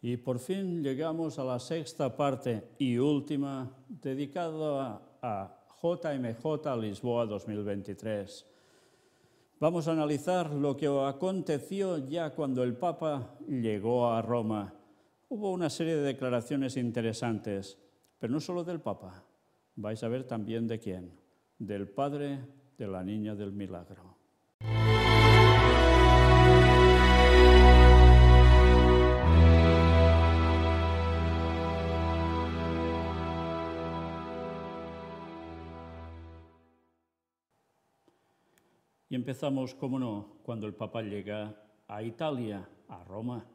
Y por fin llegamos a la sexta parte y última, dedicada a JMJ Lisboa 2023. Vamos a analizar lo que aconteció ya cuando el Papa llegó a Roma. Hubo una serie de declaraciones interesantes, pero no solo del Papa, vais a ver también de quién, del Padre de la Niña del Milagro. Y empezamos, como no, cuando el Papa llega a Italia, a Roma.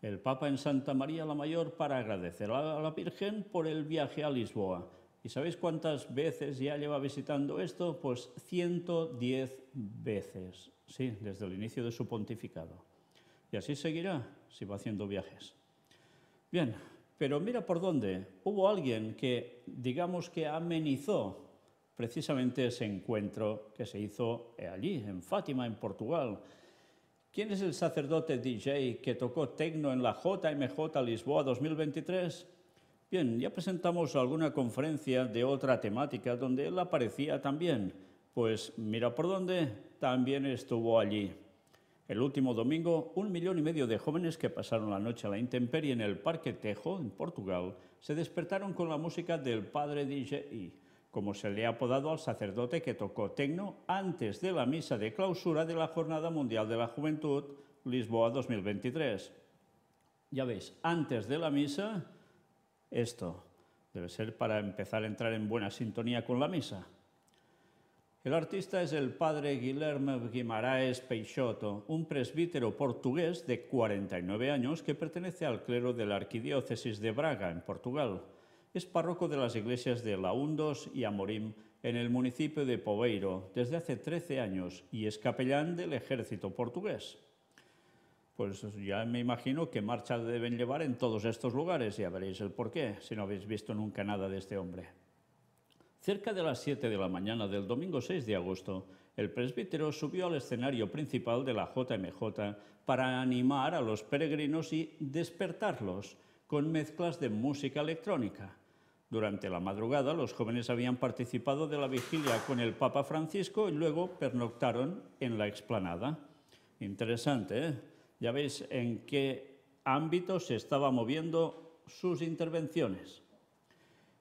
El Papa en Santa María la Mayor para agradecer a la Virgen por el viaje a Lisboa. ¿Y sabéis cuántas veces ya lleva visitando esto? Pues 110 veces, sí, desde el inicio de su pontificado. Y así seguirá si va haciendo viajes. Bien, pero mira por dónde. Hubo alguien que, digamos que amenizó precisamente ese encuentro que se hizo eh, allí, en Fátima, en Portugal. ¿Quién es el sacerdote DJ que tocó tecno en la JMJ Lisboa 2023? Bien, ya presentamos alguna conferencia de otra temática donde él aparecía también. Pues mira por dónde, también estuvo allí. El último domingo, un millón y medio de jóvenes que pasaron la noche a la intemperie en el Parque Tejo, en Portugal, se despertaron con la música del padre DJI como se le ha apodado al sacerdote que tocó tecno antes de la misa de clausura de la Jornada Mundial de la Juventud Lisboa 2023. Ya veis, antes de la misa, esto debe ser para empezar a entrar en buena sintonía con la misa. El artista es el padre Guilherme Guimaraes Peixoto, un presbítero portugués de 49 años que pertenece al clero de la Arquidiócesis de Braga, en Portugal es párroco de las iglesias de Laundos y Amorim en el municipio de Poveiro desde hace 13 años y es capellán del ejército portugués. Pues ya me imagino qué marcha deben llevar en todos estos lugares, ya veréis el porqué, si no habéis visto nunca nada de este hombre. Cerca de las 7 de la mañana del domingo 6 de agosto, el presbítero subió al escenario principal de la JMJ para animar a los peregrinos y despertarlos con mezclas de música electrónica. Durante la madrugada los jóvenes habían participado de la vigilia con el Papa Francisco y luego pernoctaron en la explanada. Interesante, ¿eh? Ya veis en qué ámbito se estaban moviendo sus intervenciones.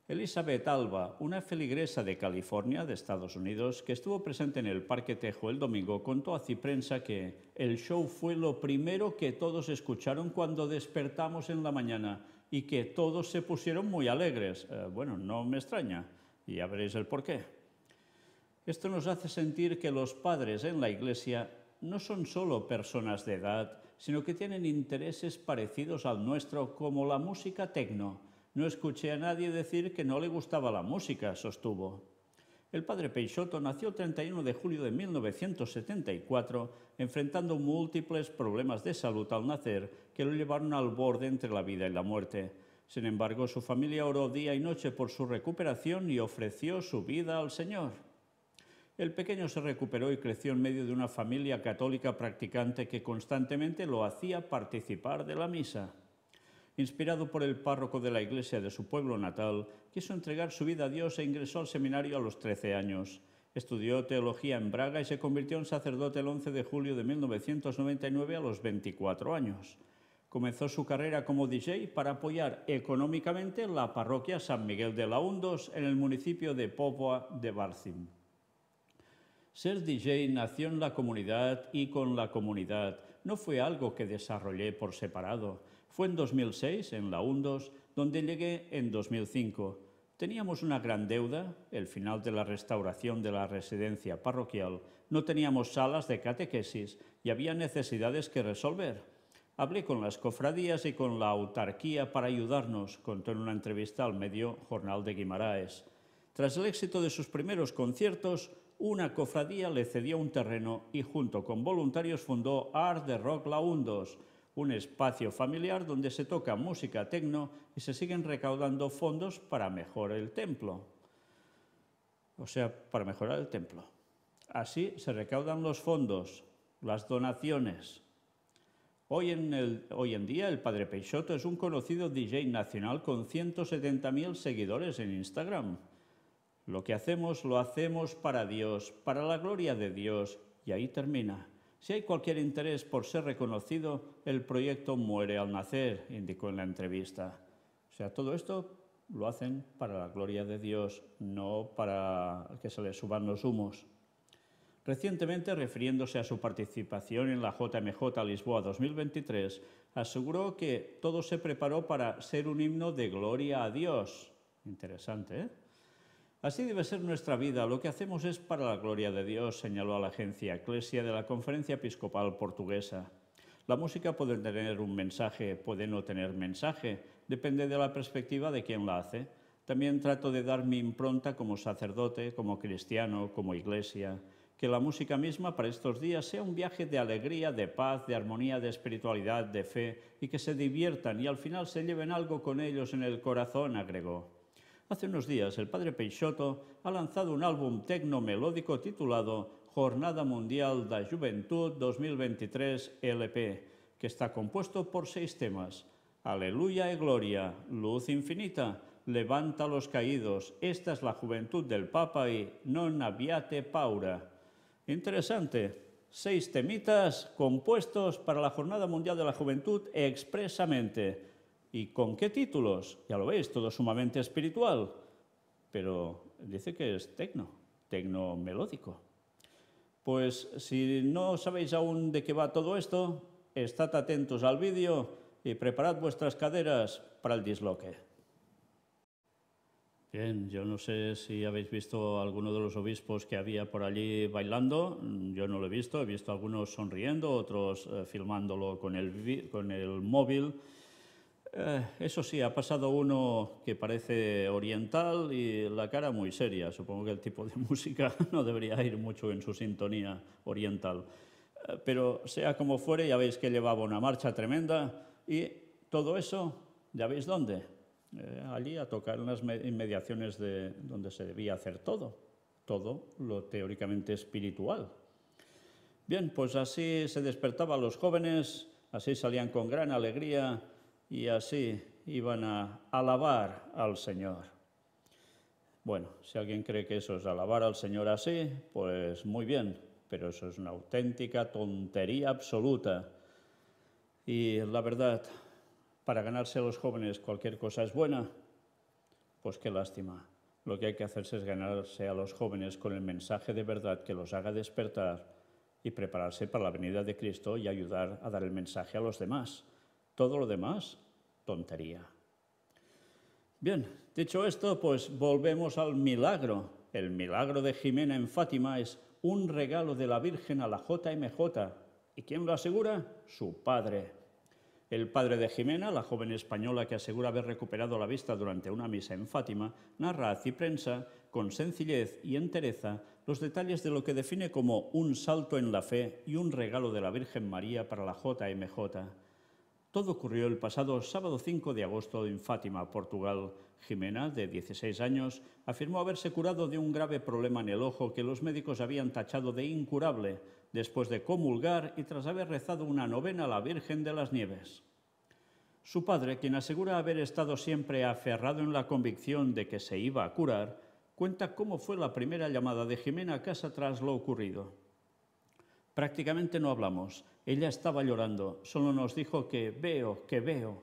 Elizabeth Alba, una feligresa de California, de Estados Unidos, que estuvo presente en el Parque Tejo el domingo, contó a Ciprensa que el show fue lo primero que todos escucharon cuando despertamos en la mañana y que todos se pusieron muy alegres. Eh, bueno, no me extraña, y ya veréis el porqué. Esto nos hace sentir que los padres en la iglesia no son solo personas de edad, sino que tienen intereses parecidos al nuestro, como la música tecno. No escuché a nadie decir que no le gustaba la música, sostuvo. El padre Peixoto nació el 31 de julio de 1974, enfrentando múltiples problemas de salud al nacer que lo llevaron al borde entre la vida y la muerte. Sin embargo, su familia oró día y noche por su recuperación y ofreció su vida al Señor. El pequeño se recuperó y creció en medio de una familia católica practicante que constantemente lo hacía participar de la misa inspirado por el párroco de la iglesia de su pueblo natal, quiso entregar su vida a Dios e ingresó al seminario a los 13 años. Estudió teología en Braga y se convirtió en sacerdote el 11 de julio de 1999 a los 24 años. Comenzó su carrera como DJ para apoyar económicamente la parroquia San Miguel de la Undos... en el municipio de Póvoa de Barcim. Ser DJ nació en la comunidad y con la comunidad. No fue algo que desarrollé por separado. Fue en 2006, en la UNDOS, donde llegué en 2005. Teníamos una gran deuda, el final de la restauración de la residencia parroquial, no teníamos salas de catequesis y había necesidades que resolver. Hablé con las cofradías y con la autarquía para ayudarnos, contó en una entrevista al medio Jornal de Guimaraes. Tras el éxito de sus primeros conciertos, una cofradía le cedió un terreno y junto con voluntarios fundó Art de Rock la Laundos, un espacio familiar donde se toca música tecno y se siguen recaudando fondos para mejorar el templo. O sea, para mejorar el templo. Así se recaudan los fondos, las donaciones. Hoy en, hoy en día el padre Peixoto es un conocido DJ nacional con 170.000 seguidores en Instagram. Lo que hacemos lo hacemos para Dios, para la gloria de Dios, y ahí termina. Si hay cualquier interés por ser reconocido, el proyecto muere al nacer, indicó en la entrevista. O sea, todo esto lo hacen para la gloria de Dios, no para que se les suban los humos. Recientemente, refiriéndose a su participación en la JMJ Lisboa 2023, aseguró que todo se preparó para ser un himno de gloria a Dios. Interesante, ¿eh? Así debe ser nuestra vida. Lo que hacemos es para la gloria de Dios, señaló a la agencia Eclesia de la Conferencia Episcopal Portuguesa. La música puede tener un mensaje, puede no tener mensaje, depende de la perspectiva de quien la hace. También trato de dar mi impronta como sacerdote, como cristiano, como iglesia. Que la música misma para estos días sea un viaje de alegría, de paz, de armonía, de espiritualidad, de fe, y que se diviertan y al final se lleven algo con ellos en el corazón, agregó. Hace unos días el padre Peixoto ha lanzado un álbum tecno melódico titulado Jornada Mundial de Juventud 2023 LP, que está compuesto por seis temas. Aleluya y e Gloria, Luz Infinita, Levanta los Caídos, Esta es la Juventud del Papa y Non abiate Paura. Interesante, seis temitas compuestos para la Jornada Mundial de la Juventud expresamente ¿Y con qué títulos? Ya lo veis, todo sumamente espiritual, pero dice que es tecno, tecno melódico. Pues si no sabéis aún de qué va todo esto, estad atentos al vídeo y preparad vuestras caderas para el disloque. Bien, yo no sé si habéis visto a alguno de los obispos que había por allí bailando. Yo no lo he visto, he visto a algunos sonriendo, otros eh, filmándolo con con el móvil. Eh, eso sí, ha pasado uno que parece oriental y la cara muy seria. Supongo que el tipo de música no debería ir mucho en su sintonía oriental. Eh, pero sea como fuere, ya veis que llevaba una marcha tremenda y todo eso, ya veis dónde. Eh, allí a tocar en las inmediaciones de donde se debía hacer todo, todo lo teóricamente espiritual. Bien, pues así se despertaban los jóvenes, así salían con gran alegría y así iban a alabar al Señor. Bueno, si alguien cree que eso es alabar al Señor así, pues muy bien, pero eso es una auténtica tontería absoluta. Y la verdad, para ganarse a los jóvenes cualquier cosa es buena, pues qué lástima. Lo que hay que hacerse es ganarse a los jóvenes con el mensaje de verdad que los haga despertar y prepararse para la venida de Cristo y ayudar a dar el mensaje a los demás. Todo lo demás tontería. Bien, dicho esto, pues volvemos al milagro. El milagro de Jimena en Fátima es un regalo de la Virgen a la JMJ. ¿Y quién lo asegura? Su padre. El padre de Jimena, la joven española que asegura haber recuperado la vista durante una misa en Fátima, narra a Ciprensa, con sencillez y entereza, los detalles de lo que define como un salto en la fe y un regalo de la Virgen María para la JMJ. Todo ocurrió el pasado sábado 5 de agosto en Fátima, Portugal. Jimena, de 16 años, afirmó haberse curado de un grave problema en el ojo que los médicos habían tachado de incurable después de comulgar y tras haber rezado una novena a la Virgen de las Nieves. Su padre, quien asegura haber estado siempre aferrado en la convicción de que se iba a curar, cuenta cómo fue la primera llamada de Jimena a casa tras lo ocurrido. Prácticamente no hablamos. Ella estaba llorando, solo nos dijo que veo, que veo.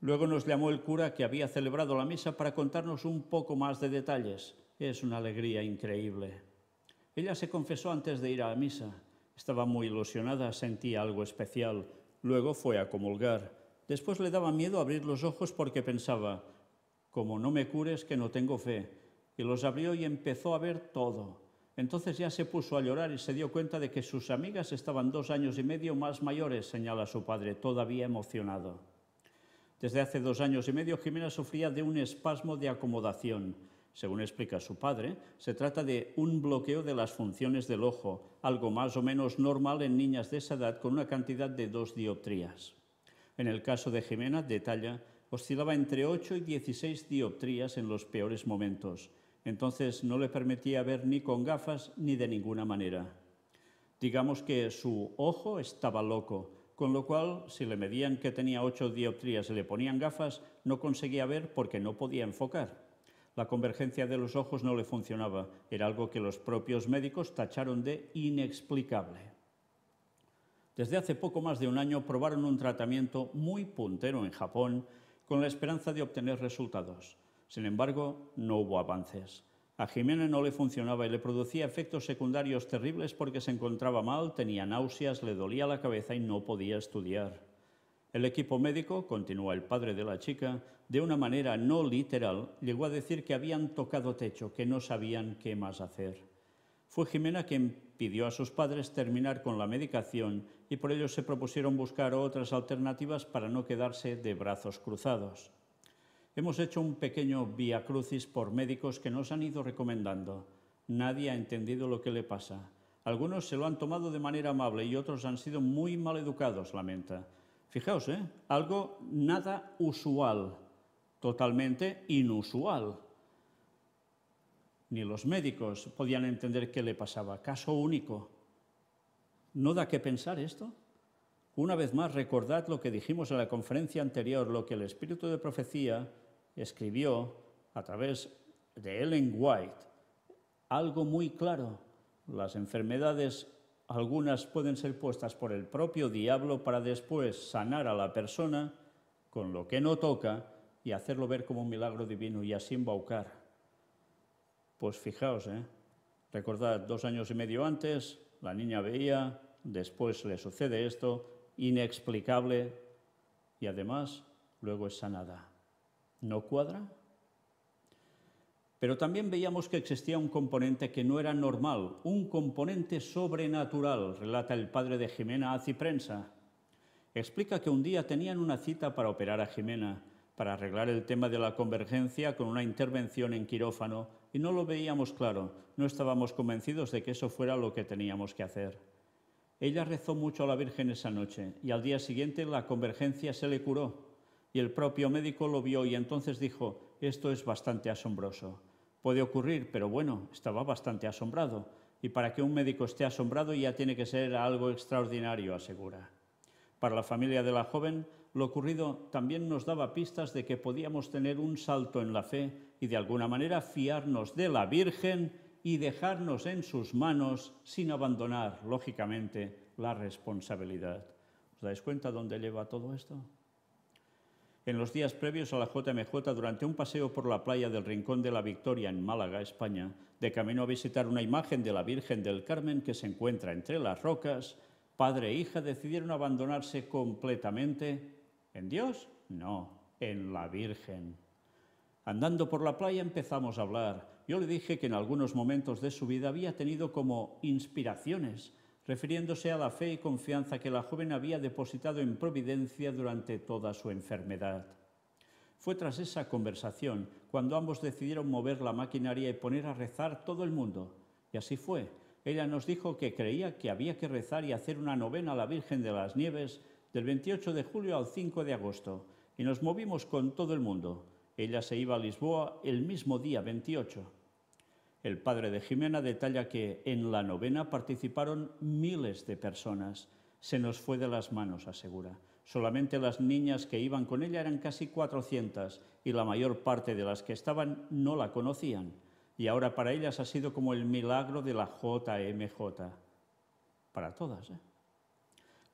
Luego nos llamó el cura que había celebrado la misa para contarnos un poco más de detalles. Es una alegría increíble. Ella se confesó antes de ir a la misa. Estaba muy ilusionada, sentía algo especial. Luego fue a comulgar. Después le daba miedo abrir los ojos porque pensaba, como no me cures que no tengo fe. Y los abrió y empezó a ver todo. Entonces ya se puso a llorar y se dio cuenta de que sus amigas estaban dos años y medio más mayores, señala su padre, todavía emocionado. Desde hace dos años y medio, Jimena sufría de un espasmo de acomodación. Según explica su padre, se trata de un bloqueo de las funciones del ojo, algo más o menos normal en niñas de esa edad con una cantidad de dos dioptrías. En el caso de Jimena, detalla, oscilaba entre 8 y 16 dioptrías en los peores momentos entonces no le permitía ver ni con gafas ni de ninguna manera. Digamos que su ojo estaba loco, con lo cual si le medían que tenía ocho dioptrías y le ponían gafas, no conseguía ver porque no podía enfocar. La convergencia de los ojos no le funcionaba, era algo que los propios médicos tacharon de inexplicable. Desde hace poco más de un año probaron un tratamiento muy puntero en Japón con la esperanza de obtener resultados. Sin embargo, no hubo avances. A Jimena no le funcionaba y le producía efectos secundarios terribles porque se encontraba mal, tenía náuseas, le dolía la cabeza y no podía estudiar. El equipo médico, continúa el padre de la chica, de una manera no literal, llegó a decir que habían tocado techo, que no sabían qué más hacer. Fue Jimena quien pidió a sus padres terminar con la medicación y por ello se propusieron buscar otras alternativas para no quedarse de brazos cruzados. Hemos hecho un pequeño via crucis por médicos que nos han ido recomendando. Nadie ha entendido lo que le pasa. Algunos se lo han tomado de manera amable y otros han sido muy mal educados, lamenta. Fijaos, ¿eh? algo nada usual, totalmente inusual. Ni los médicos podían entender qué le pasaba. Caso único. ¿No da que pensar esto? Una vez más, recordad lo que dijimos en la conferencia anterior, lo que el espíritu de profecía escribió a través de Ellen White algo muy claro. Las enfermedades, algunas pueden ser puestas por el propio diablo para después sanar a la persona con lo que no toca y hacerlo ver como un milagro divino y así embaucar. Pues fijaos, ¿eh? recordad, dos años y medio antes, la niña veía, después le sucede esto, inexplicable, y además luego es sanada no cuadra. Pero también veíamos que existía un componente que no era normal, un componente sobrenatural, relata el padre de Jimena a Explica que un día tenían una cita para operar a Jimena, para arreglar el tema de la convergencia con una intervención en quirófano, y no lo veíamos claro, no estábamos convencidos de que eso fuera lo que teníamos que hacer. Ella rezó mucho a la Virgen esa noche, y al día siguiente la convergencia se le curó. Y el propio médico lo vio y entonces dijo, esto es bastante asombroso. Puede ocurrir, pero bueno, estaba bastante asombrado. Y para que un médico esté asombrado ya tiene que ser algo extraordinario, asegura. Para la familia de la joven, lo ocurrido también nos daba pistas de que podíamos tener un salto en la fe y de alguna manera fiarnos de la Virgen y dejarnos en sus manos sin abandonar, lógicamente, la responsabilidad. ¿Os dais cuenta dónde lleva todo esto? en los días previos a la JMJ durante un paseo por la playa del Rincón de la Victoria en Málaga, España, de camino a visitar una imagen de la Virgen del Carmen que se encuentra entre las rocas, padre e hija decidieron abandonarse completamente en Dios, no, en la Virgen. Andando por la playa empezamos a hablar. Yo le dije que en algunos momentos de su vida había tenido como inspiraciones, refiriéndose a la fe y confianza que la joven había depositado en Providencia durante toda su enfermedad. Fue tras esa conversación cuando ambos decidieron mover la maquinaria y poner a rezar todo el mundo. Y así fue. Ella nos dijo que creía que había que rezar y hacer una novena a la Virgen de las Nieves del 28 de julio al 5 de agosto. Y nos movimos con todo el mundo. Ella se iba a Lisboa el mismo día 28 el padre de Jimena detalla que en la novena participaron miles de personas. Se nos fue de las manos, asegura. Solamente las niñas que iban con ella eran casi 400 y la mayor parte de las que estaban no la conocían. Y ahora para ellas ha sido como el milagro de la JMJ. Para todas. ¿eh?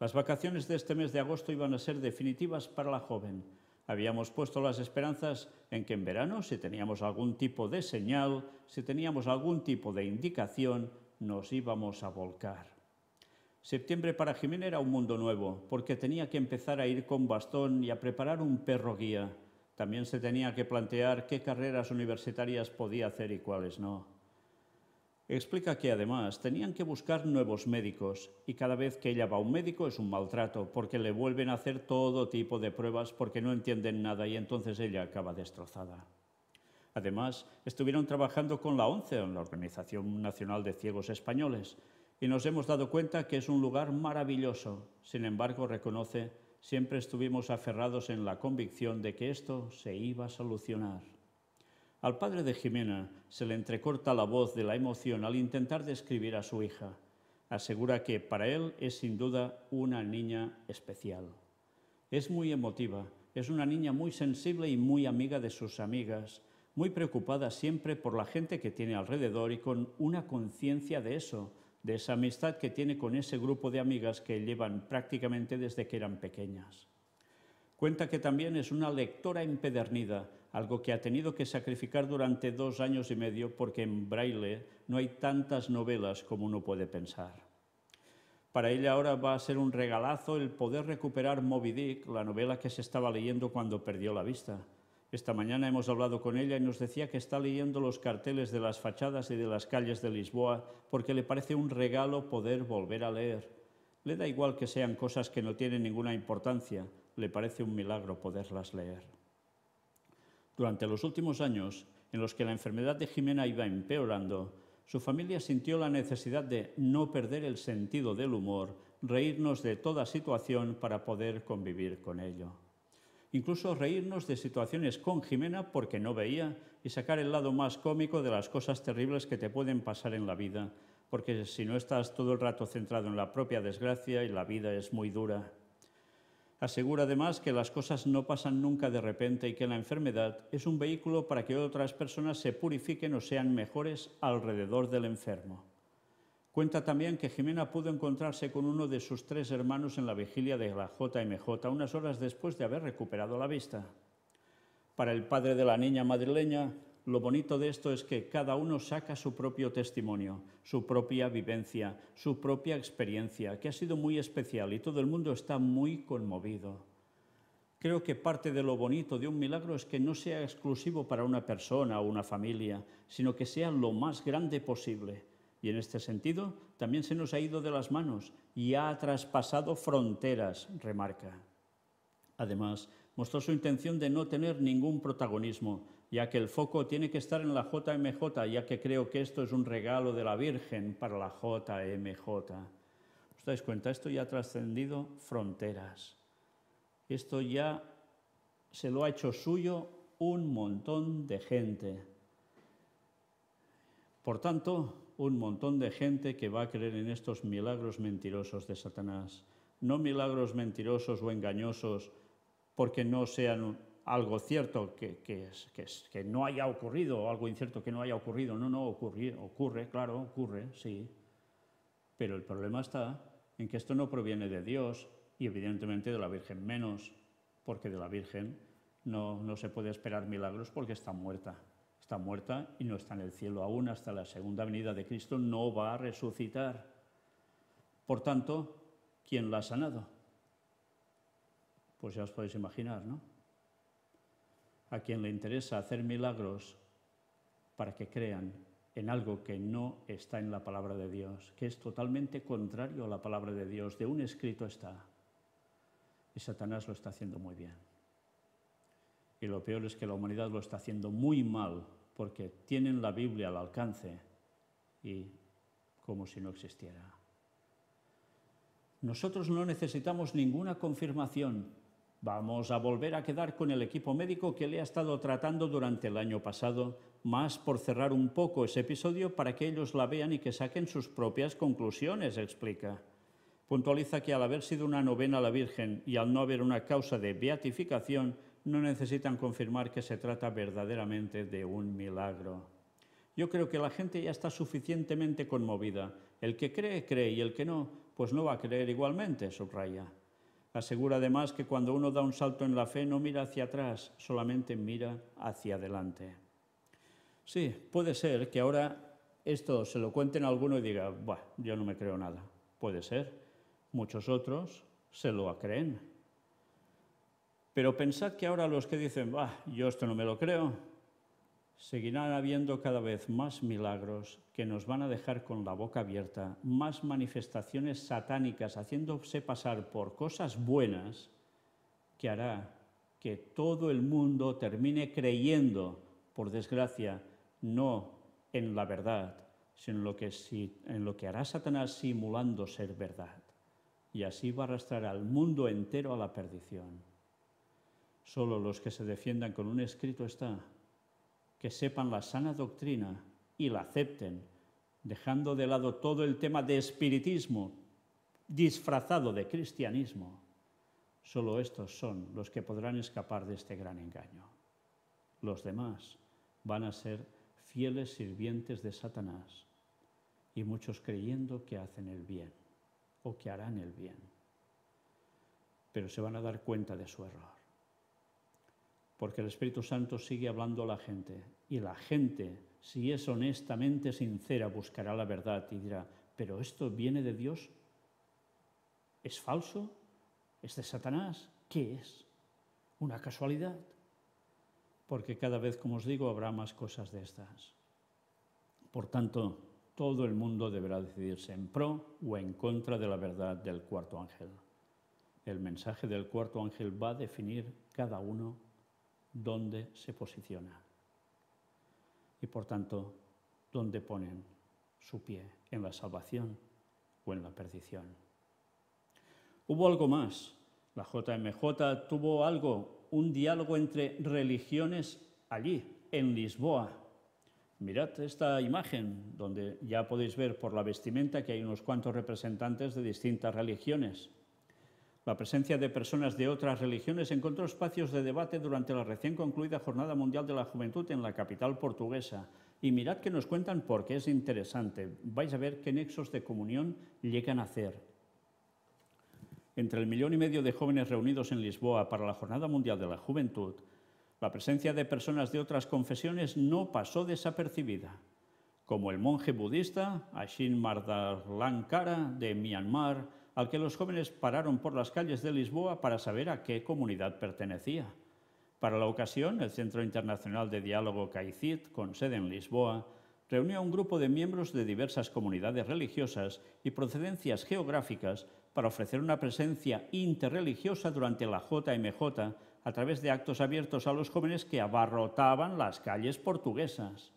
Las vacaciones de este mes de agosto iban a ser definitivas para la joven. Habíamos puesto las esperanzas en que en verano, si teníamos algún tipo de señal, si teníamos algún tipo de indicación, nos íbamos a volcar. Septiembre para Jiménez era un mundo nuevo, porque tenía que empezar a ir con bastón y a preparar un perro guía. También se tenía que plantear qué carreras universitarias podía hacer y cuáles no. Explica que además tenían que buscar nuevos médicos y cada vez que ella va a un médico es un maltrato porque le vuelven a hacer todo tipo de pruebas porque no entienden nada y entonces ella acaba destrozada. Además, estuvieron trabajando con la ONCE, la Organización Nacional de Ciegos Españoles, y nos hemos dado cuenta que es un lugar maravilloso. Sin embargo, reconoce, siempre estuvimos aferrados en la convicción de que esto se iba a solucionar. Al padre de Jimena se le entrecorta la voz de la emoción al intentar describir a su hija. Asegura que para él es sin duda una niña especial. Es muy emotiva, es una niña muy sensible y muy amiga de sus amigas, muy preocupada siempre por la gente que tiene alrededor y con una conciencia de eso, de esa amistad que tiene con ese grupo de amigas que llevan prácticamente desde que eran pequeñas. Cuenta que también es una lectora empedernida, algo que ha tenido que sacrificar durante dos años y medio porque en braille no hay tantas novelas como uno puede pensar. Para ella ahora va a ser un regalazo el poder recuperar Moby Dick, la novela que se estaba leyendo cuando perdió la vista. Esta mañana hemos hablado con ella y nos decía que está leyendo los carteles de las fachadas y de las calles de Lisboa porque le parece un regalo poder volver a leer. Le da igual que sean cosas que no tienen ninguna importancia, le parece un milagro poderlas leer. Durante los últimos años, en los que la enfermedad de Jimena iba empeorando, su familia sintió la necesidad de no perder el sentido del humor, reírnos de toda situación para poder convivir con ello. Incluso reírnos de situaciones con Jimena porque no veía y sacar el lado más cómico de las cosas terribles que te pueden pasar en la vida, porque si no estás todo el rato centrado en la propia desgracia y la vida es muy dura. Asegura además que las cosas no pasan nunca de repente y que la enfermedad es un vehículo para que otras personas se purifiquen o sean mejores alrededor del enfermo. Cuenta también que Jimena pudo encontrarse con uno de sus tres hermanos en la vigilia de la JMJ unas horas después de haber recuperado la vista. Para el padre de la niña madrileña, lo bonito de esto es que cada uno saca su propio testimonio, su propia vivencia, su propia experiencia, que ha sido muy especial y todo el mundo está muy conmovido. Creo que parte de lo bonito de un milagro es que no sea exclusivo para una persona o una familia, sino que sea lo más grande posible. Y en este sentido, también se nos ha ido de las manos y ha traspasado fronteras, remarca. Además, mostró su intención de no tener ningún protagonismo, ya que el foco tiene que estar en la JMJ, ya que creo que esto es un regalo de la Virgen para la JMJ. ¿Os dais cuenta? Esto ya ha trascendido fronteras. Esto ya se lo ha hecho suyo un montón de gente. Por tanto, un montón de gente que va a creer en estos milagros mentirosos de Satanás. No milagros mentirosos o engañosos porque no sean algo cierto que, no haya ocurrido o algo incierto que no haya ocurrido. No, no, ocurre, ocurre, claro, ocurre, sí. Pero el problema está en que esto no proviene de Dios y evidentemente de la Virgen menos, porque de la Virgen no, no se puede esperar milagros porque está muerta. Está muerta y no está en el cielo aún. Hasta la segunda venida de Cristo no va a resucitar. Por tanto, ¿quién la ha sanado? Pues ya os podéis imaginar, ¿no? a quien le interesa hacer milagros para que crean en algo que no está en la palabra de Dios, que es totalmente contrario a la palabra de Dios, de un escrito está. Y Satanás lo está haciendo muy bien. Y lo peor es que la humanidad lo está haciendo muy mal porque tienen la Biblia al alcance y como si no existiera. Nosotros no necesitamos ninguna confirmación Vamos a volver a quedar con el equipo médico que le ha estado tratando durante el año pasado, más por cerrar un poco ese episodio para que ellos la vean y que saquen sus propias conclusiones, explica. Puntualiza que al haber sido una novena a la Virgen y al no haber una causa de beatificación, no necesitan confirmar que se trata verdaderamente de un milagro. Yo creo que la gente ya está suficientemente conmovida. El que cree, cree y el que no, pues no va a creer igualmente, subraya. Asegura además que cuando uno da un salto en la fe no mira hacia atrás, solamente mira hacia adelante. Sí, puede ser que ahora esto se lo cuenten a alguno y diga, bueno, yo no me creo nada. Puede ser. Muchos otros se lo creen. Pero pensad que ahora los que dicen, bah, yo esto no me lo creo, seguirán habiendo cada vez más milagros que nos van a dejar con la boca abierta, más manifestaciones satánicas haciéndose pasar por cosas buenas que hará que todo el mundo termine creyendo, por desgracia, no en la verdad, sino en lo que, en lo que hará Satanás simulando ser verdad. Y así va a arrastrar al mundo entero a la perdición. Solo los que se defiendan con un escrito está, que sepan la sana doctrina y la acepten, dejando de lado todo el tema de espiritismo disfrazado de cristianismo. Solo estos son los que podrán escapar de este gran engaño. Los demás van a ser fieles sirvientes de Satanás y muchos creyendo que hacen el bien o que harán el bien, pero se van a dar cuenta de su error porque el Espíritu Santo sigue hablando a la gente y la gente, si es honestamente sincera, buscará la verdad y dirá, pero esto viene de Dios, es falso, es de Satanás, ¿qué es? ¿Una casualidad? Porque cada vez, como os digo, habrá más cosas de estas. Por tanto, todo el mundo deberá decidirse en pro o en contra de la verdad del cuarto ángel. El mensaje del cuarto ángel va a definir cada uno dónde se posiciona y por tanto dónde ponen su pie, en la salvación o en la perdición. Hubo algo más. La JMJ tuvo algo, un diálogo entre religiones allí, en Lisboa. Mirad esta imagen, donde ya podéis ver por la vestimenta que hay unos cuantos representantes de distintas religiones. La presencia de personas de otras religiones encontró espacios de debate durante la recién concluida Jornada Mundial de la Juventud en la capital portuguesa. Y mirad que nos cuentan porque es interesante. Vais a ver qué nexos de comunión llegan a hacer. Entre el millón y medio de jóvenes reunidos en Lisboa para la Jornada Mundial de la Juventud, la presencia de personas de otras confesiones no pasó desapercibida, como el monje budista Ashin Mardarlankara de Myanmar, al que los jóvenes pararon por las calles de Lisboa para saber a qué comunidad pertenecía. Para la ocasión, el Centro Internacional de Diálogo CAICIT, con sede en Lisboa, reunió a un grupo de miembros de diversas comunidades religiosas y procedencias geográficas para ofrecer una presencia interreligiosa durante la JMJ a través de actos abiertos a los jóvenes que abarrotaban las calles portuguesas.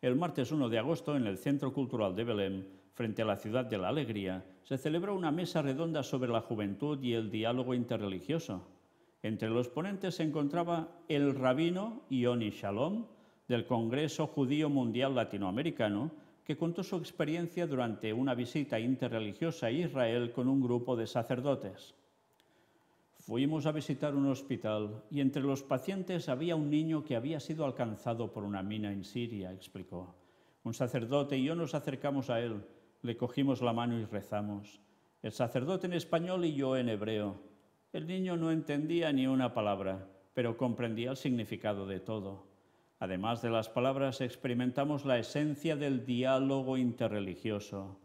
El martes 1 de agosto, en el Centro Cultural de Belém, frente a la ciudad de la alegría, se celebró una mesa redonda sobre la juventud y el diálogo interreligioso. Entre los ponentes se encontraba el rabino Ioni Shalom del Congreso Judío Mundial Latinoamericano, que contó su experiencia durante una visita interreligiosa a Israel con un grupo de sacerdotes. Fuimos a visitar un hospital y entre los pacientes había un niño que había sido alcanzado por una mina en Siria, explicó. Un sacerdote y yo nos acercamos a él le cogimos la mano y rezamos. El sacerdote en español y yo en hebreo. El niño no entendía ni una palabra, pero comprendía el significado de todo. Además de las palabras, experimentamos la esencia del diálogo interreligioso.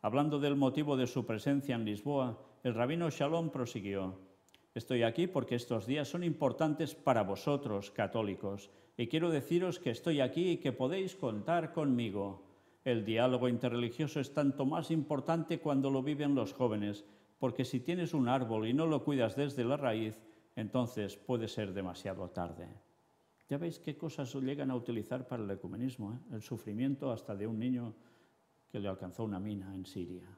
Hablando del motivo de su presencia en Lisboa, el rabino Shalom prosiguió. Estoy aquí porque estos días son importantes para vosotros, católicos, y quiero deciros que estoy aquí y que podéis contar conmigo. El diálogo interreligioso es tanto más importante cuando lo viven los jóvenes, porque si tienes un árbol y no lo cuidas desde la raíz, entonces puede ser demasiado tarde. Ya veis qué cosas llegan a utilizar para el ecumenismo, ¿eh? el sufrimiento hasta de un niño que le alcanzó una mina en Siria.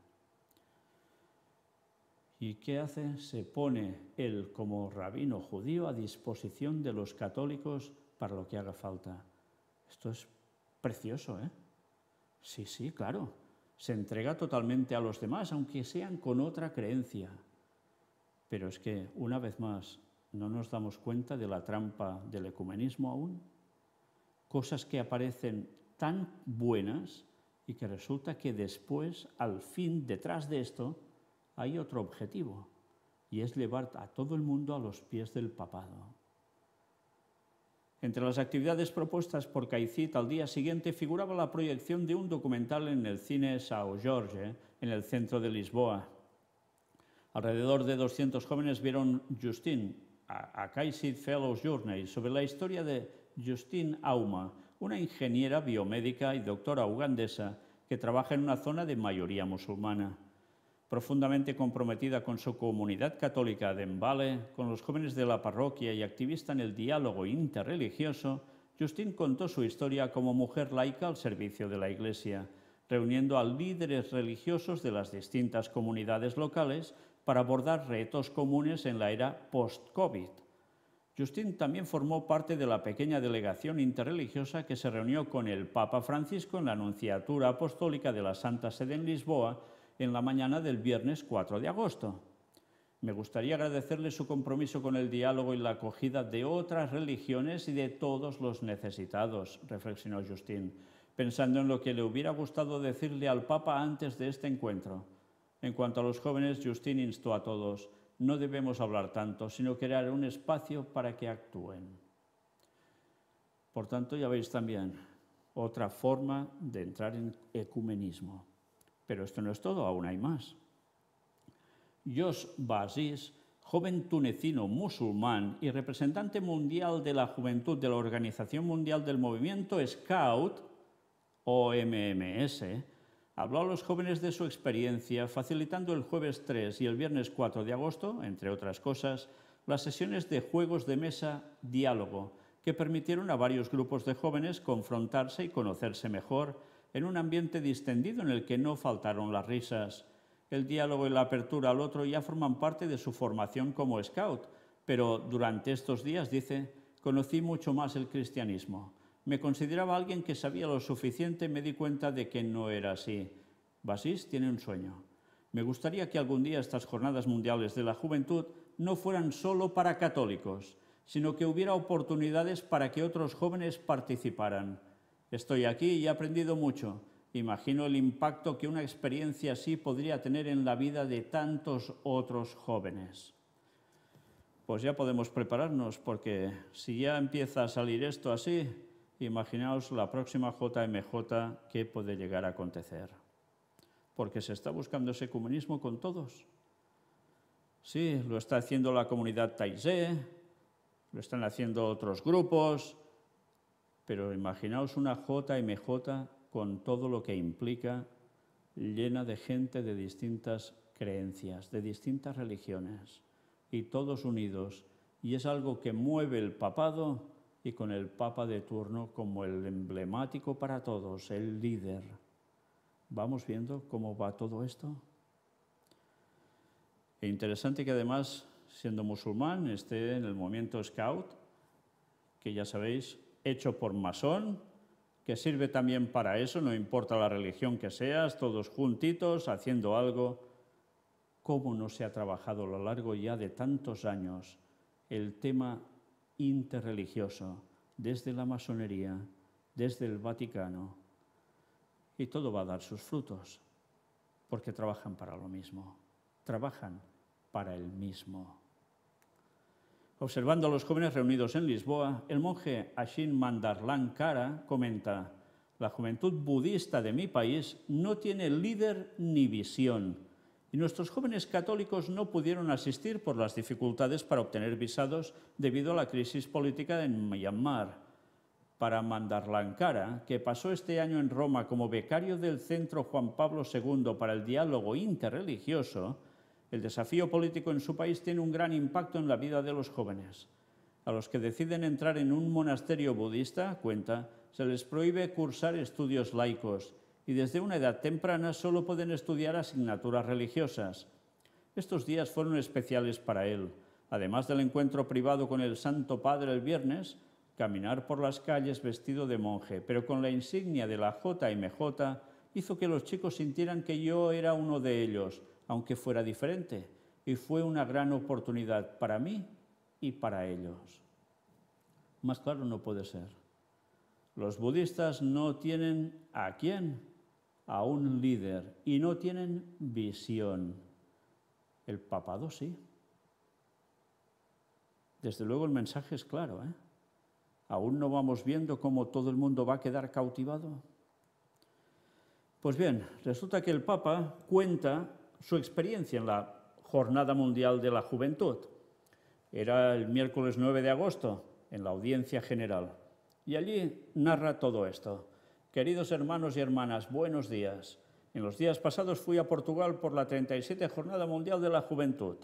¿Y qué hace? Se pone él como rabino judío a disposición de los católicos para lo que haga falta. Esto es precioso, ¿eh? Sí, sí, claro. Se entrega totalmente a los demás, aunque sean con otra creencia. Pero es que, una vez más, no nos damos cuenta de la trampa del ecumenismo aún. Cosas que aparecen tan buenas y que resulta que después, al fin, detrás de esto, hay otro objetivo, y es llevar a todo el mundo a los pies del papado. Entre las actividades propuestas por Caicit al día siguiente figuraba la proyección de un documental en el cine Sao Jorge, en el centro de Lisboa. Alrededor de 200 jóvenes vieron Justin, a Caicit Fellows Journey, sobre la historia de Justine Auma, una ingeniera biomédica y doctora ugandesa que trabaja en una zona de mayoría musulmana profundamente comprometida con su comunidad católica de Mbale, con los jóvenes de la parroquia y activista en el diálogo interreligioso, Justin contó su historia como mujer laica al servicio de la Iglesia, reuniendo a líderes religiosos de las distintas comunidades locales para abordar retos comunes en la era post-COVID. Justin también formó parte de la pequeña delegación interreligiosa que se reunió con el Papa Francisco en la Anunciatura Apostólica de la Santa Sede en Lisboa en la mañana del viernes 4 de agosto. Me gustaría agradecerle su compromiso con el diálogo y la acogida de otras religiones y de todos los necesitados, reflexionó Justín, pensando en lo que le hubiera gustado decirle al Papa antes de este encuentro. En cuanto a los jóvenes, Justín instó a todos, no debemos hablar tanto, sino crear un espacio para que actúen. Por tanto, ya veis también otra forma de entrar en ecumenismo. Pero esto no es todo, aún hay más. Josh Basis, joven tunecino musulmán y representante mundial de la juventud de la Organización Mundial del Movimiento Scout, (OMMS), habló a los jóvenes de su experiencia facilitando el jueves 3 y el viernes 4 de agosto, entre otras cosas, las sesiones de juegos de mesa diálogo que permitieron a varios grupos de jóvenes confrontarse y conocerse mejor en un ambiente distendido en el que no faltaron las risas. El diálogo y la apertura al otro ya forman parte de su formación como scout, pero durante estos días, dice, conocí mucho más el cristianismo. Me consideraba alguien que sabía lo suficiente y me di cuenta de que no era así. Basís tiene un sueño. Me gustaría que algún día estas jornadas mundiales de la juventud no fueran solo para católicos, sino que hubiera oportunidades para que otros jóvenes participaran. Estoy aquí y he aprendido mucho. Imagino el impacto que una experiencia así podría tener en la vida de tantos otros jóvenes. Pues ya podemos prepararnos, porque si ya empieza a salir esto así, imaginaos la próxima JMJ que puede llegar a acontecer. Porque se está buscando ese comunismo con todos. Sí, lo está haciendo la comunidad Taizé, lo están haciendo otros grupos, pero imaginaos una JMJ con todo lo que implica, llena de gente de distintas creencias, de distintas religiones, y todos unidos. Y es algo que mueve el papado y con el papa de turno como el emblemático para todos, el líder. ¿Vamos viendo cómo va todo esto? E interesante que además, siendo musulmán, esté en el movimiento scout, que ya sabéis, hecho por masón, que sirve también para eso, no importa la religión que seas, todos juntitos, haciendo algo. ¿Cómo no se ha trabajado a lo largo ya de tantos años el tema interreligioso desde la masonería, desde el Vaticano? Y todo va a dar sus frutos, porque trabajan para lo mismo, trabajan para el mismo. Observando a los jóvenes reunidos en Lisboa, el monje Ashin Mandarlankara comenta, la juventud budista de mi país no tiene líder ni visión, y nuestros jóvenes católicos no pudieron asistir por las dificultades para obtener visados debido a la crisis política en Myanmar. Para Mandarlankara, que pasó este año en Roma como becario del Centro Juan Pablo II para el Diálogo Interreligioso, el desafío político en su país tiene un gran impacto en la vida de los jóvenes. A los que deciden entrar en un monasterio budista, cuenta, se les prohíbe cursar estudios laicos y desde una edad temprana solo pueden estudiar asignaturas religiosas. Estos días fueron especiales para él. Además del encuentro privado con el Santo Padre el viernes, caminar por las calles vestido de monje, pero con la insignia de la JMJ, hizo que los chicos sintieran que yo era uno de ellos, aunque fuera diferente, y fue una gran oportunidad para mí y para ellos. Más claro no puede ser. Los budistas no tienen a quién, a un líder, y no tienen visión. El papado sí. Desde luego el mensaje es claro. ¿eh? Aún no vamos viendo cómo todo el mundo va a quedar cautivado. Pues bien, resulta que el Papa cuenta su experiencia en la Jornada Mundial de la Juventud. Era el miércoles 9 de agosto, en la audiencia general. Y allí narra todo esto. Queridos hermanos y hermanas, buenos días. En los días pasados fui a Portugal por la 37 Jornada Mundial de la Juventud.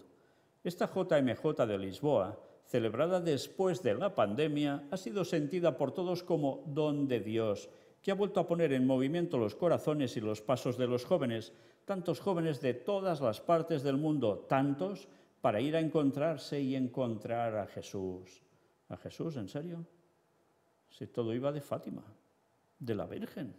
Esta JMJ de Lisboa, celebrada después de la pandemia, ha sido sentida por todos como don de Dios que ha vuelto a poner en movimiento los corazones y los pasos de los jóvenes, tantos jóvenes de todas las partes del mundo, tantos para ir a encontrarse y encontrar a Jesús. ¿A Jesús, en serio? Si todo iba de Fátima, de la Virgen.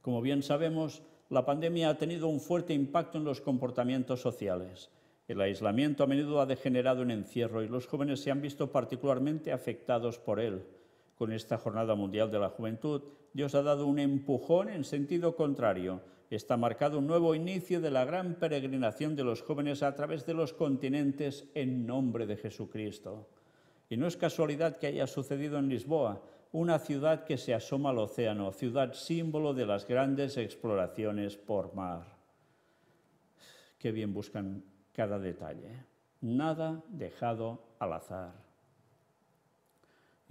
Como bien sabemos, la pandemia ha tenido un fuerte impacto en los comportamientos sociales. El aislamiento a menudo ha degenerado en encierro y los jóvenes se han visto particularmente afectados por él con esta Jornada Mundial de la Juventud, Dios ha dado un empujón en sentido contrario. Está marcado un nuevo inicio de la gran peregrinación de los jóvenes a través de los continentes en nombre de Jesucristo. Y no es casualidad que haya sucedido en Lisboa, una ciudad que se asoma al océano, ciudad símbolo de las grandes exploraciones por mar. Qué bien buscan cada detalle. Nada dejado al azar.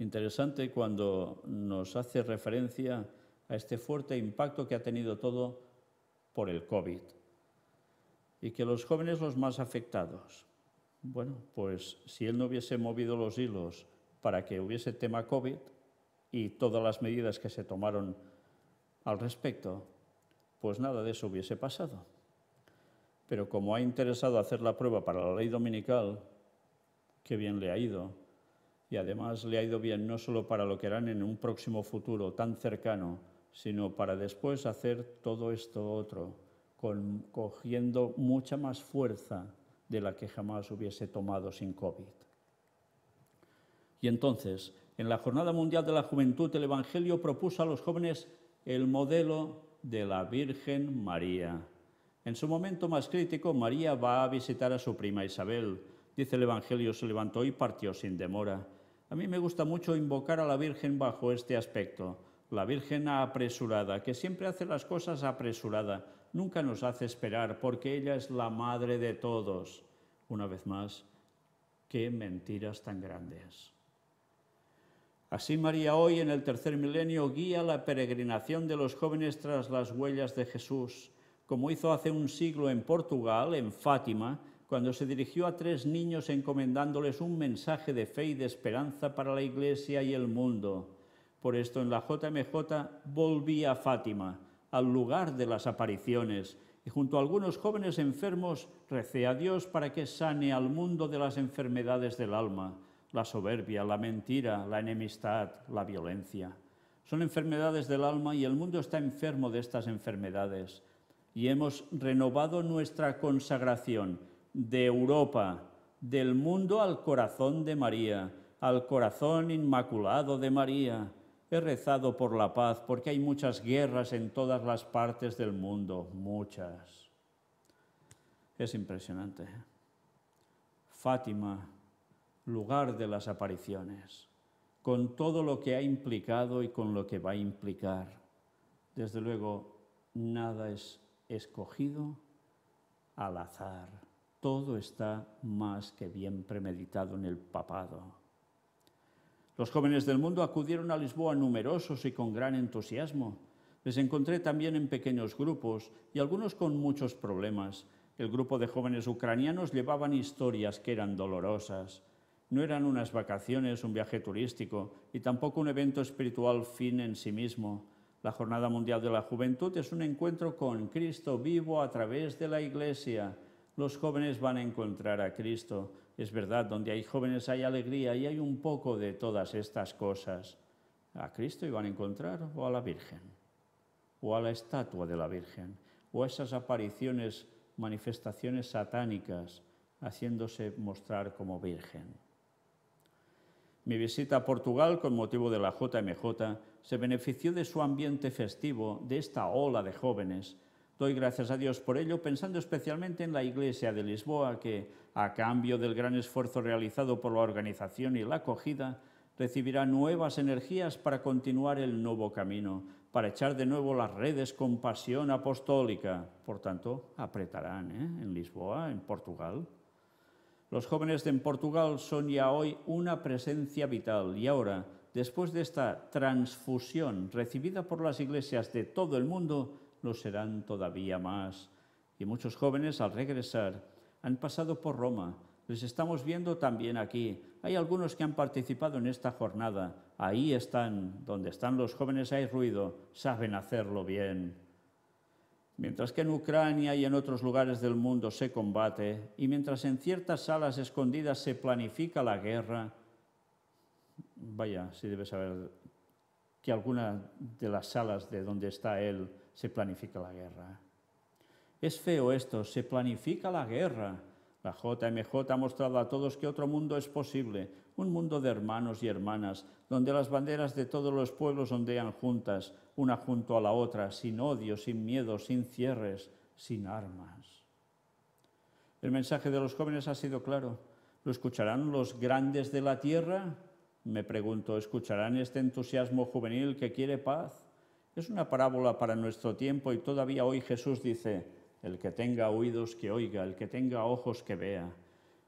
Interesante cuando nos hace referencia a este fuerte impacto que ha tenido todo por el COVID y que los jóvenes los más afectados. Bueno, pues si él no hubiese movido los hilos para que hubiese tema COVID y todas las medidas que se tomaron al respecto, pues nada de eso hubiese pasado. Pero como ha interesado hacer la prueba para la ley dominical, qué bien le ha ido y además le ha ido bien no solo para lo que harán en un próximo futuro tan cercano, sino para después hacer todo esto otro, cogiendo mucha más fuerza de la que jamás hubiese tomado sin COVID. Y entonces, en la Jornada Mundial de la Juventud, el Evangelio propuso a los jóvenes el modelo de la Virgen María. En su momento más crítico, María va a visitar a su prima Isabel. Dice el Evangelio, se levantó y partió sin demora a mí me gusta mucho invocar a la Virgen bajo este aspecto, la Virgen apresurada, que siempre hace las cosas apresurada, nunca nos hace esperar, porque ella es la madre de todos. Una vez más, qué mentiras tan grandes. Así María hoy en el tercer milenio guía la peregrinación de los jóvenes tras las huellas de Jesús, como hizo hace un siglo en Portugal, en Fátima, cuando se dirigió a tres niños encomendándoles un mensaje de fe y de esperanza para la Iglesia y el mundo. Por esto en la JMJ volví a Fátima, al lugar de las apariciones, y junto a algunos jóvenes enfermos recé a Dios para que sane al mundo de las enfermedades del alma, la soberbia, la mentira, la enemistad, la violencia. Son enfermedades del alma y el mundo está enfermo de estas enfermedades. Y hemos renovado nuestra consagración de Europa, del mundo al corazón de María, al corazón inmaculado de María. He rezado por la paz porque hay muchas guerras en todas las partes del mundo, muchas. Es impresionante. ¿eh? Fátima, lugar de las apariciones, con todo lo que ha implicado y con lo que va a implicar. Desde luego, nada es escogido al azar todo está más que bien premeditado en el papado. Los jóvenes del mundo acudieron a Lisboa numerosos y con gran entusiasmo. Les encontré también en pequeños grupos y algunos con muchos problemas. El grupo de jóvenes ucranianos llevaban historias que eran dolorosas. No eran unas vacaciones, un viaje turístico y tampoco un evento espiritual fin en sí mismo. La Jornada Mundial de la Juventud es un encuentro con Cristo vivo a través de la Iglesia los jóvenes van a encontrar a Cristo. Es verdad, donde hay jóvenes hay alegría y hay un poco de todas estas cosas. A Cristo iban a encontrar o a la Virgen, o a la estatua de la Virgen, o a esas apariciones, manifestaciones satánicas, haciéndose mostrar como Virgen. Mi visita a Portugal con motivo de la JMJ se benefició de su ambiente festivo, de esta ola de jóvenes, Doy gracias a Dios por ello, pensando especialmente en la Iglesia de Lisboa, que, a cambio del gran esfuerzo realizado por la organización y la acogida, recibirá nuevas energías para continuar el nuevo camino, para echar de nuevo las redes con pasión apostólica. Por tanto, apretarán ¿eh? en Lisboa, en Portugal. Los jóvenes en Portugal son ya hoy una presencia vital y ahora, después de esta transfusión recibida por las iglesias de todo el mundo, lo serán todavía más. Y muchos jóvenes al regresar han pasado por Roma, les estamos viendo también aquí. Hay algunos que han participado en esta jornada. Ahí están, donde están los jóvenes hay ruido, saben hacerlo bien. Mientras que en Ucrania y en otros lugares del mundo se combate, y mientras en ciertas salas escondidas se planifica la guerra, vaya, si debes saber que alguna de las salas de donde está él se planifica la guerra. Es feo esto, se planifica la guerra. La JMJ ha mostrado a todos que otro mundo es posible, un mundo de hermanos y hermanas, donde las banderas de todos los pueblos ondean juntas, una junto a la otra, sin odio, sin miedo, sin cierres, sin armas. El mensaje de los jóvenes ha sido claro. ¿Lo escucharán los grandes de la tierra? Me pregunto, ¿escucharán este entusiasmo juvenil que quiere paz? Es una parábola para nuestro tiempo y todavía hoy Jesús dice, el que tenga oídos que oiga, el que tenga ojos que vea.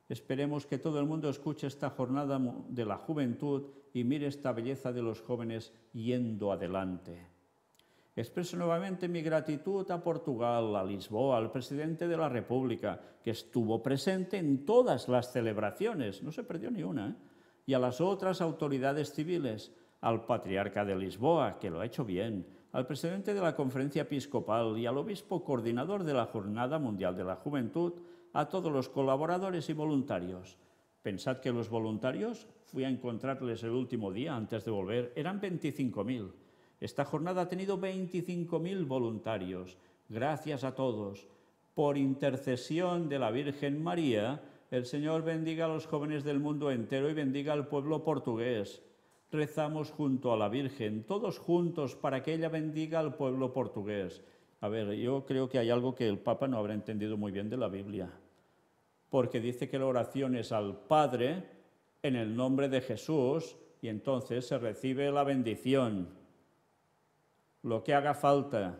Esperemos que todo el mundo escuche esta jornada de la juventud y mire esta belleza de los jóvenes yendo adelante. Expreso nuevamente mi gratitud a Portugal, a Lisboa, al presidente de la República, que estuvo presente en todas las celebraciones, no se perdió ni una, ¿eh? y a las otras autoridades civiles, al patriarca de Lisboa, que lo ha hecho bien, al presidente de la Conferencia Episcopal y al obispo coordinador de la Jornada Mundial de la Juventud, a todos los colaboradores y voluntarios. Pensad que los voluntarios, fui a encontrarles el último día antes de volver, eran 25.000. Esta jornada ha tenido 25.000 voluntarios. Gracias a todos. Por intercesión de la Virgen María, el Señor bendiga a los jóvenes del mundo entero y bendiga al pueblo portugués rezamos junto a la Virgen, todos juntos, para que ella bendiga al pueblo portugués. A ver, yo creo que hay algo que el Papa no habrá entendido muy bien de la Biblia, porque dice que la oración es al Padre en el nombre de Jesús y entonces se recibe la bendición, lo que haga falta,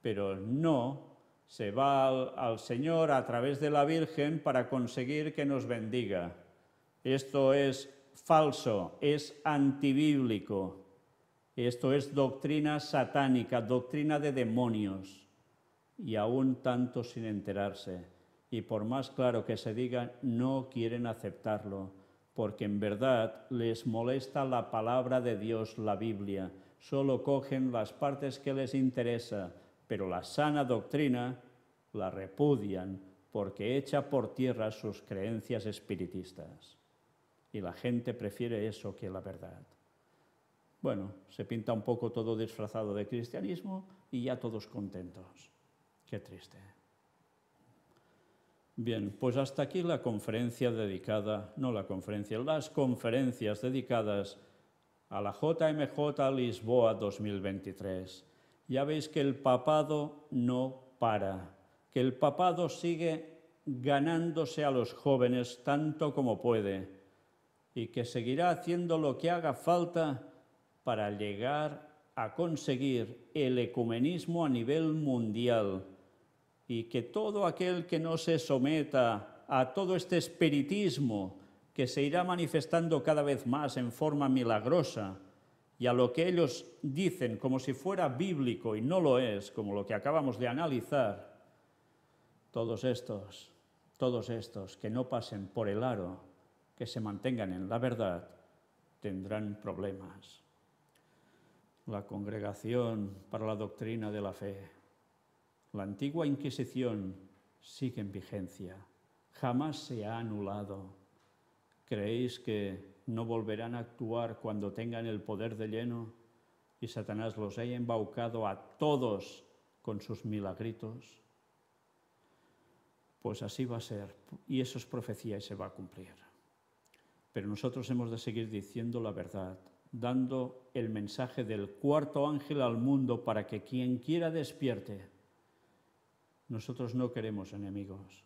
pero no se va al, Señor a través de la Virgen para conseguir que nos bendiga. Esto es falso, es antibíblico. Esto es doctrina satánica, doctrina de demonios, y aún tanto sin enterarse. Y por más claro que se diga, no quieren aceptarlo, porque en verdad les molesta la palabra de Dios, la Biblia. Solo cogen las partes que les interesa, pero la sana doctrina la repudian porque echa por tierra sus creencias espiritistas. Y la gente prefiere eso que la verdad. Bueno, se pinta un poco todo disfrazado de cristianismo y ya todos contentos. Qué triste. Bien, pues hasta aquí la conferencia dedicada, no la conferencia, las conferencias dedicadas a la JMJ Lisboa 2023. Ya veis que el papado no para, que el papado sigue ganándose a los jóvenes tanto como puede y que seguirá haciendo lo que haga falta para llegar a conseguir el ecumenismo a nivel mundial y que todo aquel que no se someta a todo este espiritismo que se irá manifestando cada vez más en forma milagrosa y a lo que ellos dicen como si fuera bíblico y no lo es, como lo que acabamos de analizar, todos estos, todos estos que no pasen por el aro que se mantengan en la verdad tendrán problemas. La Congregación para la Doctrina de la Fe, la antigua Inquisición sigue en vigencia, jamás se ha anulado. ¿Creéis que no volverán a actuar cuando tengan el poder de lleno y Satanás los haya embaucado a todos con sus milagritos? Pues así va a ser y eso es profecía y se va a cumplir. Pero nosotros hemos de seguir diciendo la verdad, dando el mensaje del cuarto ángel al mundo para que quien quiera despierte. Nosotros no queremos enemigos,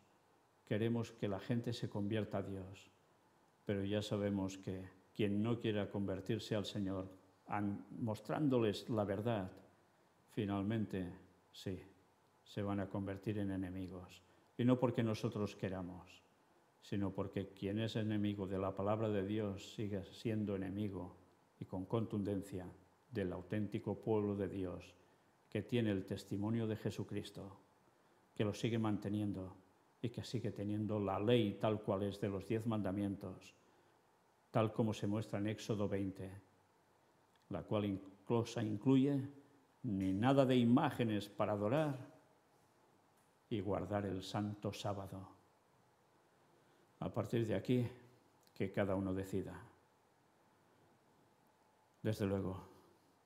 queremos que la gente se convierta a Dios, pero ya sabemos que quien no quiera convertirse al Señor, mostrándoles la verdad, finalmente sí, se van a convertir en enemigos, y no porque nosotros queramos sino porque quien es enemigo de la palabra de Dios sigue siendo enemigo y con contundencia del auténtico pueblo de Dios que tiene el testimonio de Jesucristo, que lo sigue manteniendo y que sigue teniendo la ley tal cual es de los diez mandamientos, tal como se muestra en Éxodo 20, la cual incluso incluye ni nada de imágenes para adorar y guardar el santo sábado a partir de aquí que cada uno decida. Desde luego,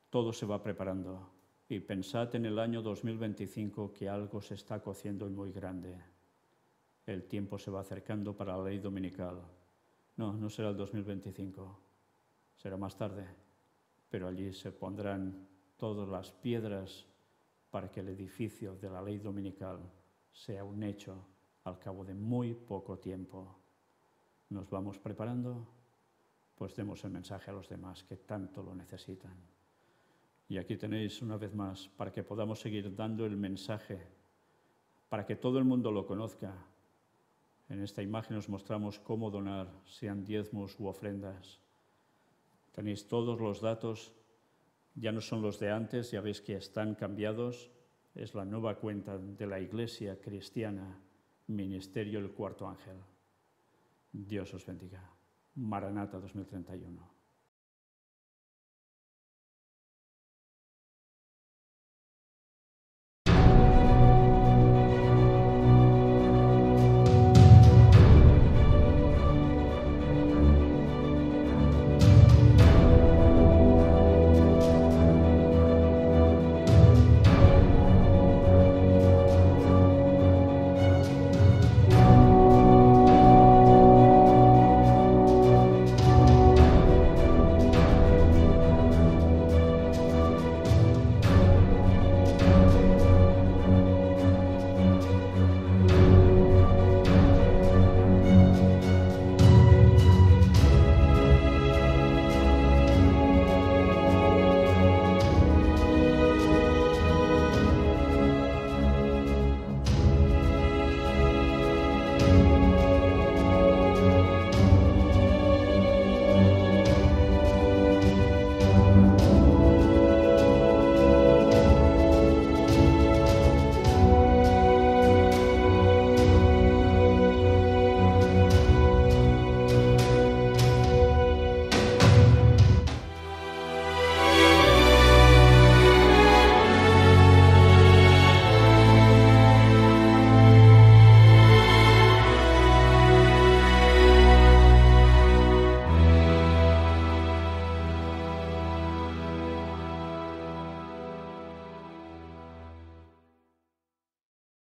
todo se va preparando y pensad en el año 2025 que algo se está cociendo y muy grande. El tiempo se va acercando para la ley dominical. No, no será el 2025, será más tarde, pero allí se pondrán todas las piedras para que el edificio de la ley dominical sea un hecho al cabo de muy poco tiempo nos vamos preparando, pues demos el mensaje a los demás que tanto lo necesitan. Y aquí tenéis una vez más, para que podamos seguir dando el mensaje, para que todo el mundo lo conozca. En esta imagen os mostramos cómo donar, sean diezmos u ofrendas. Tenéis todos los datos, ya no son los de antes, ya veis que están cambiados. Es la nueva cuenta de la Iglesia Cristiana, Ministerio el Cuarto Ángel. Dios os bendiga. Maranata 2031.